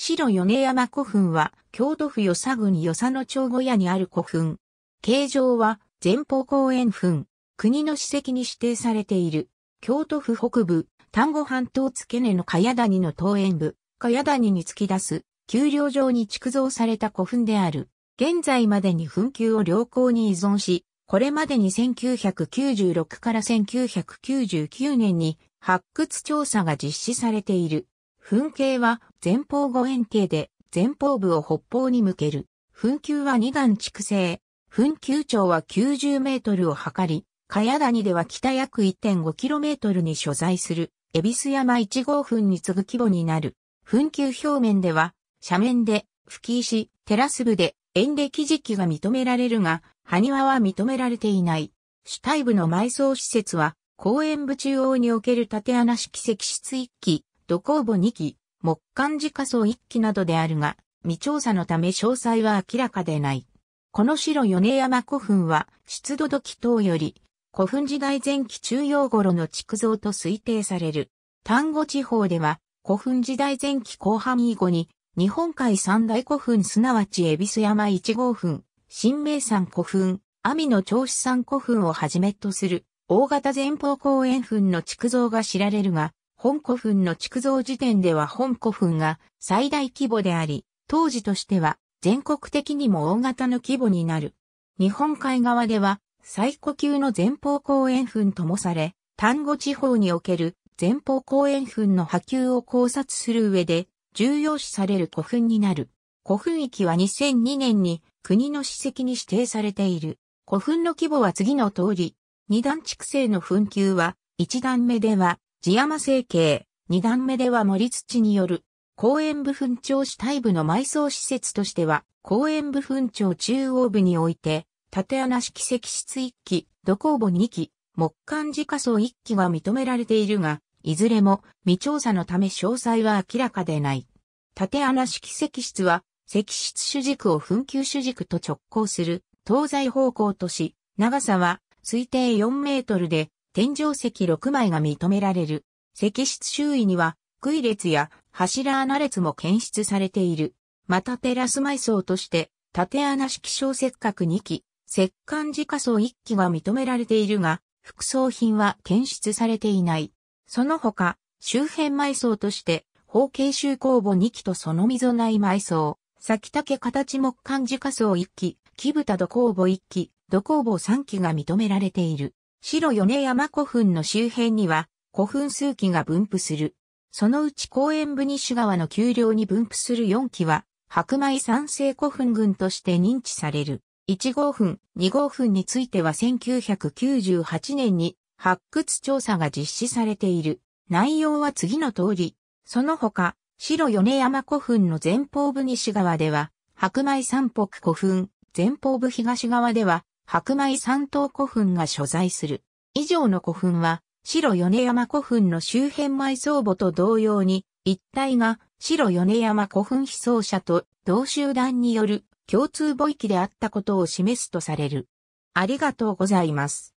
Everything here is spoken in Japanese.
白米山古墳は、京都府与佐郡与佐野町小屋にある古墳。形状は、前方公園墳。国の史跡に指定されている。京都府北部、丹後半島付根の茅谷の東園部、茅谷に突き出す、丘陵上に築造された古墳である。現在までに墳丘を良好に依存し、これまでに1996から1999年に発掘調査が実施されている。噴景は前方五円形で前方部を北方に向ける。噴球は二段築成。噴球長は90メートルを測り、茅谷では北約1 5トルに所在する、恵比寿山1号墳に次ぐ規模になる。噴球表面では、斜面で、吹石、テラス部で、演歴時期が認められるが、埴輪は認められていない。主体部の埋葬施設は、公園部中央における縦穴式石室一基、土工母2期、木管寺仮想1期などであるが、未調査のため詳細は明らかでない。この城米山古墳は、出土土器等より、古墳時代前期中央頃の築造と推定される。丹後地方では、古墳時代前期後半以後に、日本海三大古墳すなわち恵比寿山一号墳、新名山古墳、網野長子山古墳をはじめとする、大型前方後円墳の築造が知られるが、本古墳の築造時点では本古墳が最大規模であり、当時としては全国的にも大型の規模になる。日本海側では最古級の前方後円墳ともされ、丹後地方における前方後円墳の波及を考察する上で重要視される古墳になる。古墳域は2002年に国の史跡に指定されている。古墳の規模は次の通り、二段築成の墳丘は、一段目では地山成形、二段目では森土による、公園部分町主体部の埋葬施設としては、公園部分町中央部において、縦穴式石室1基、土工墓2基、木管自家層1基が認められているが、いずれも未調査のため詳細は明らかでない。縦穴式石室は、石室主軸を墳糾主軸と直行する東西方向とし、長さは推定4メートルで天井石6枚が認められる。石室周囲には、杭列や柱穴列も検出されている。またテラス埋葬として、縦穴式小石角2基、石棺自家層1基が認められているが、副葬品は検出されていない。その他、周辺埋葬として、方形周公墓2基とその溝内埋葬、先竹形木管自家層1基、木豚土工墓1基、土工墓3基が認められている。白米山古墳の周辺には古墳数基が分布する。そのうち公園部西川の丘陵に分布する4基は、白米三世古墳群として認知される。1号墳、2号墳については1998年に発掘調査が実施されている。内容は次の通り。その他、白米山古墳の前方部西側では、白米三北古墳、前方部東側では、白米三島古墳が所在する。以上の古墳は、白米山古墳の周辺埋葬墓と同様に、一帯が白米山古墳被葬者と同集団による共通墓域であったことを示すとされる。ありがとうございます。